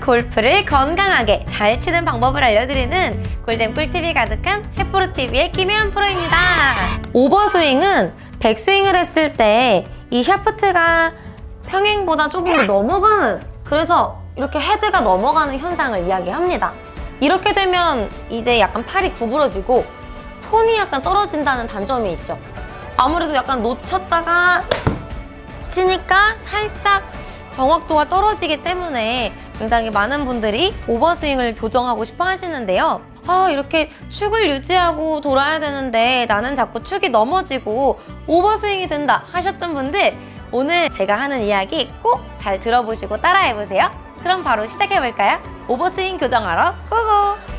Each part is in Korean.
골프를 건강하게 잘 치는 방법을 알려드리는 골든 꿀팁이 가득한 해프로 t v 의 김혜연 프로입니다. 오버스윙은 백스윙을 했을 때 이 샤프트가 평행보다 조금 더 넘어가는 그래서 이렇게 헤드가 넘어가는 현상을 이야기합니다. 이렇게 되면 이제 약간 팔이 구부러지고 손이 약간 떨어진다는 단점이 있죠. 아무래도 약간 놓쳤다가 치니까 살짝 정확도가 떨어지기 때문에 굉장히 많은 분들이 오버스윙을 교정하고 싶어 하시는데요. 아 이렇게 축을 유지하고 돌아야 되는데 나는 자꾸 축이 넘어지고 오버스윙이 된다 하셨던 분들 오늘 제가 하는 이야기 꼭 잘 들어보시고 따라해보세요. 그럼 바로 시작해볼까요? 오버스윙 교정하러 고고!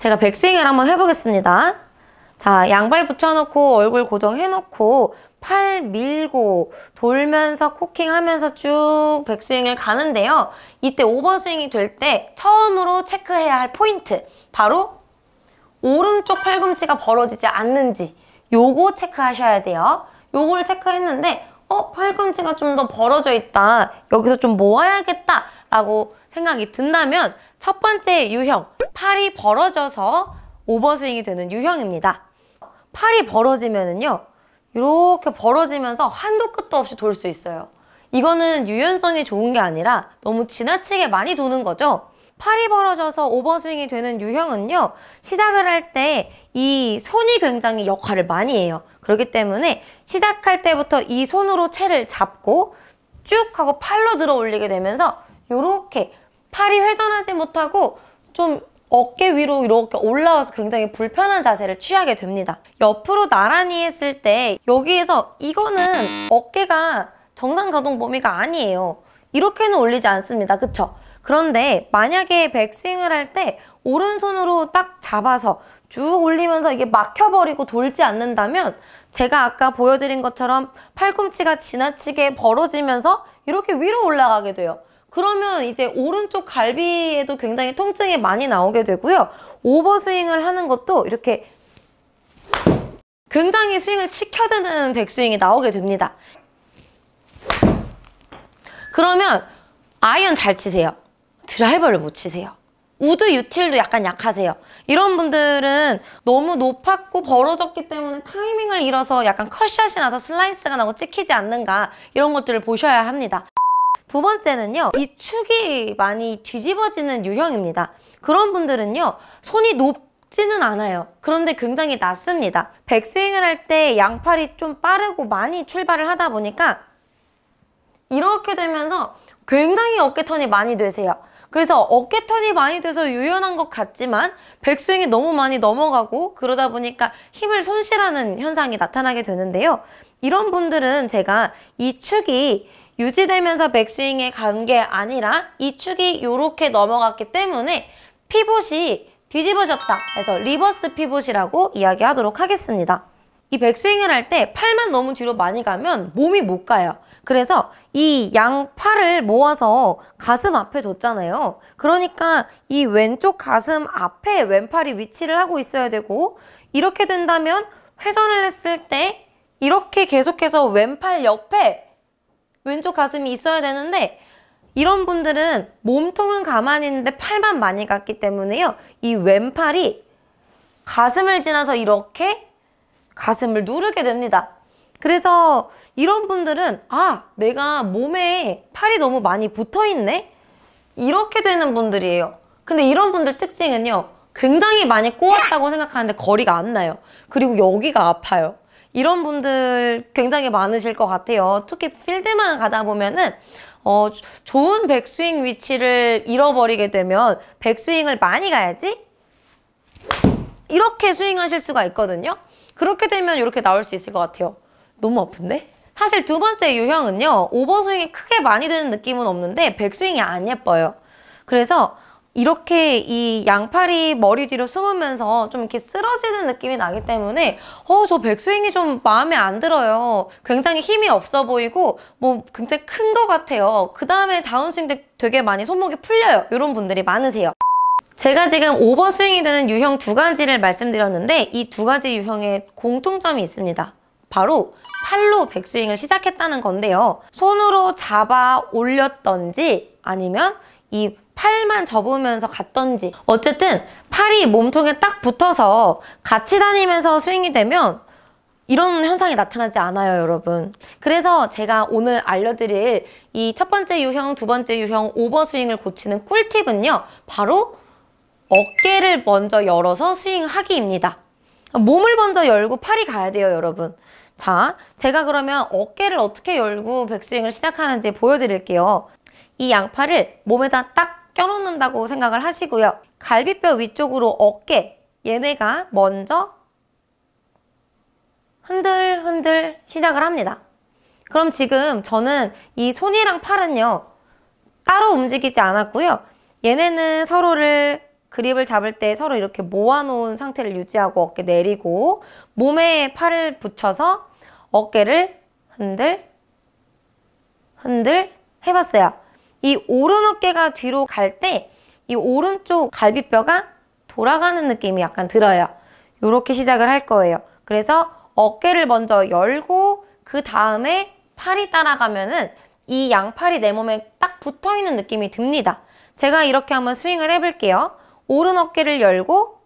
제가 백스윙을 한번 해보겠습니다. 자, 양발 붙여놓고 얼굴 고정해놓고 팔 밀고 돌면서 코킹하면서 쭉 백스윙을 가는데요. 이때 오버스윙이 될 때 처음으로 체크해야 할 포인트 바로 오른쪽 팔꿈치가 벌어지지 않는지 요거 체크하셔야 돼요. 요걸 체크했는데 어 팔꿈치가 좀 더 벌어져 있다. 여기서 좀 모아야겠다 라고 생각이 든다면 첫 번째 유형, 팔이 벌어져서 오버스윙이 되는 유형입니다. 팔이 벌어지면은요. 이렇게 벌어지면서 한도 끝도 없이 돌 수 있어요. 이거는 유연성이 좋은 게 아니라 너무 지나치게 많이 도는 거죠. 팔이 벌어져서 오버스윙이 되는 유형은요. 시작을 할 때 이 손이 굉장히 역할을 많이 해요. 그렇기 때문에 시작할 때부터 이 손으로 채를 잡고 쭉 하고 팔로 들어 올리게 되면서 이렇게 팔이 회전하지 못하고 좀 어깨 위로 이렇게 올라와서 굉장히 불편한 자세를 취하게 됩니다. 옆으로 나란히 했을 때 여기에서 이거는 어깨가 정상 가동 범위가 아니에요. 이렇게는 올리지 않습니다. 그쵸? 그런데 만약에 백스윙을 할 때 오른손으로 딱 잡아서 쭉 올리면서 이게 막혀버리고 돌지 않는다면 제가 아까 보여드린 것처럼 팔꿈치가 지나치게 벌어지면서 이렇게 위로 올라가게 돼요. 그러면 이제 오른쪽 갈비에도 굉장히 통증이 많이 나오게 되고요. 오버스윙을 하는 것도 이렇게 굉장히 스윙을 치켜드는 백스윙이 나오게 됩니다. 그러면 아이언 잘 치세요. 드라이버를 못 치세요. 우드 유틸도 약간 약하세요. 이런 분들은 너무 높았고 벌어졌기 때문에 타이밍을 잃어서 약간 컷샷이 나서 슬라이스가 나고 찍히지 않는가 이런 것들을 보셔야 합니다. 두 번째는요. 이 축이 많이 뒤집어지는 유형입니다. 그런 분들은요. 손이 높지는 않아요. 그런데 굉장히 낮습니다. 백스윙을 할 때 양팔이 좀 빠르고 많이 출발을 하다 보니까 이렇게 되면서 굉장히 어깨 턴이 많이 되세요. 그래서 어깨 턴이 많이 돼서 유연한 것 같지만 백스윙이 너무 많이 넘어가고 그러다 보니까 힘을 손실하는 현상이 나타나게 되는데요. 이런 분들은 제가 이 축이 유지되면서 백스윙의 간게 아니라 이 축이 이렇게 넘어갔기 때문에 피봇이 뒤집어졌다 해서 리버스 피봇이라고 이야기하도록 하겠습니다. 이 백스윙을 할 때 팔만 너무 뒤로 많이 가면 몸이 못 가요. 그래서 이 양 팔을 모아서 가슴 앞에 뒀잖아요. 그러니까 이 왼쪽 가슴 앞에 왼팔이 위치를 하고 있어야 되고 이렇게 된다면 회전을 했을 때 이렇게 계속해서 왼팔 옆에 왼쪽 가슴이 있어야 되는데 이런 분들은 몸통은 가만히 있는데 팔만 많이 갔기 때문에요. 이 왼팔이 가슴을 지나서 이렇게 가슴을 누르게 됩니다. 그래서 이런 분들은 아 내가 몸에 팔이 너무 많이 붙어있네? 이렇게 되는 분들이에요. 근데 이런 분들 특징은요. 굉장히 많이 꼬았다고 생각하는데 거리가 안 나요. 그리고 여기가 아파요. 이런 분들 굉장히 많으실 것 같아요. 특히 필드만 가다 보면은 어, 좋은 백스윙 위치를 잃어버리게 되면 백스윙을 많이 가야지 이렇게 스윙하실 수가 있거든요. 그렇게 되면 이렇게 나올 수 있을 것 같아요. 너무 아픈데? 사실 두 번째 유형은요. 오버스윙이 크게 많이 되는 느낌은 없는데 백스윙이 안 예뻐요. 그래서 이렇게 이 양팔이 머리 뒤로 숨으면서 좀 이렇게 쓰러지는 느낌이 나기 때문에 어 저 백스윙이 좀 마음에 안 들어요. 굉장히 힘이 없어 보이고 뭐 굉장히 큰 것 같아요. 그 다음에 다운스윙 때 되게 많이 손목이 풀려요. 이런 분들이 많으세요. 제가 지금 오버스윙이 되는 유형 두 가지를 말씀드렸는데 이 두 가지 유형의 공통점이 있습니다. 바로 팔로 백스윙을 시작했다는 건데요. 손으로 잡아 올렸던지 아니면 이 팔만 접으면서 갔던지 어쨌든 팔이 몸통에 딱 붙어서 같이 다니면서 스윙이 되면 이런 현상이 나타나지 않아요 여러분 그래서 제가 오늘 알려드릴 이 첫 번째 유형, 두 번째 유형 오버스윙을 고치는 꿀팁은요 바로 어깨를 먼저 열어서 스윙하기입니다 몸을 먼저 열고 팔이 가야 돼요 여러분 자 제가 그러면 어깨를 어떻게 열고 백스윙을 시작하는지 보여드릴게요 이 양팔을 몸에다 딱 껴놓는다고 생각을 하시고요. 갈비뼈 위쪽으로 어깨, 얘네가 먼저 흔들흔들 시작을 합니다. 그럼 지금 저는 이 손이랑 팔은요. 따로 움직이지 않았고요. 얘네는 서로를 그립을 잡을 때 서로 이렇게 모아놓은 상태를 유지하고 어깨 내리고 몸에 팔을 붙여서 어깨를 흔들 흔들 해봤어요. 이 오른 어깨가 뒤로 갈 때 이 오른쪽 갈비뼈가 돌아가는 느낌이 약간 들어요. 이렇게 시작을 할 거예요. 그래서 어깨를 먼저 열고 그 다음에 팔이 따라가면은 이 양팔이 내 몸에 딱 붙어있는 느낌이 듭니다. 제가 이렇게 한번 스윙을 해볼게요. 오른 어깨를 열고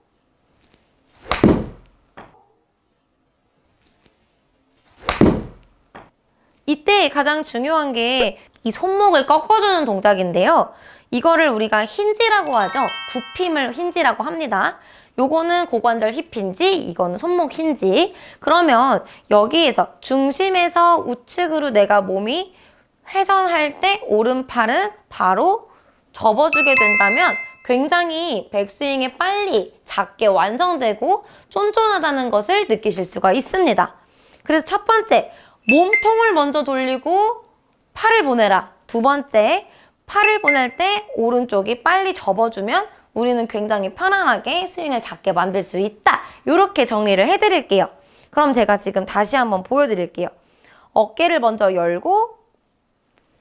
이때 가장 중요한 게이 손목을 꺾어주는 동작인데요. 이거를 우리가 힌지라고 하죠. 굽힘을 힌지라고 합니다. 요거는 고관절 힙 힌지, 이거는 손목 힌지. 그러면 여기에서 중심에서 우측으로 내가 몸이 회전할 때 오른팔은 바로 접어주게 된다면 굉장히 백스윙에 빨리 작게 완성되고 쫀쫀하다는 것을 느끼실 수가 있습니다. 그래서 첫 번째, 몸통을 먼저 돌리고 팔을 보내라. 두 번째, 팔을 보낼 때 오른쪽이 빨리 접어주면 우리는 굉장히 편안하게 스윙을 작게 만들 수 있다. 이렇게 정리를 해드릴게요. 그럼 제가 지금 다시 한번 보여드릴게요. 어깨를 먼저 열고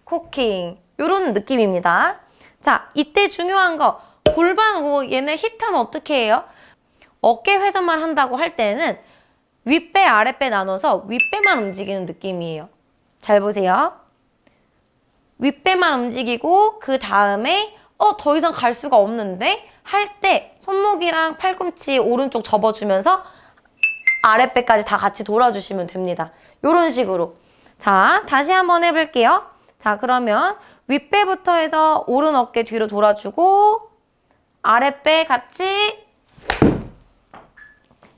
코킹 이런 느낌입니다. 자, 이때 중요한 거 골반 뭐 얘네 힙턴 어떻게 해요? 어깨 회전만 한다고 할 때는 윗배, 아랫배 나눠서 윗배만 움직이는 느낌이에요. 잘 보세요. 윗배만 움직이고 그 다음에 어 더 이상 갈 수가 없는데 할 때 손목이랑 팔꿈치 오른쪽 접어주면서 아랫배까지 다 같이 돌아주시면 됩니다. 이런 식으로 자 다시 한번 해볼게요. 자 그러면 윗배부터 해서 오른 어깨 뒤로 돌아주고 아랫배 같이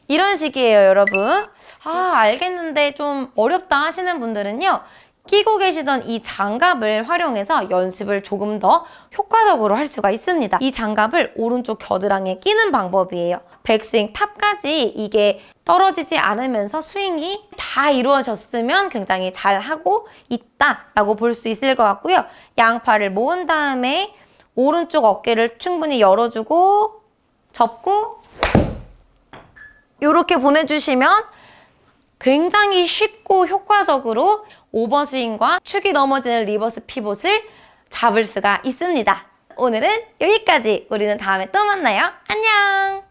이런 식이에요 여러분 아 알겠는데 좀 어렵다 하시는 분들은요 끼고 계시던 이 장갑을 활용해서 연습을 조금 더 효과적으로 할 수가 있습니다. 이 장갑을 오른쪽 겨드랑이에 끼는 방법이에요. 백스윙 탑까지 이게 떨어지지 않으면서 스윙이 다 이루어졌으면 굉장히 잘하고 있다라고 볼 수 있을 것 같고요. 양팔을 모은 다음에 오른쪽 어깨를 충분히 열어주고 접고 이렇게 보내주시면 굉장히 쉽고 효과적으로 오버스윙과 축이 넘어지는 리버스 피봇을 잡을 수가 있습니다. 오늘은 여기까지! 우리는 다음에 또 만나요. 안녕!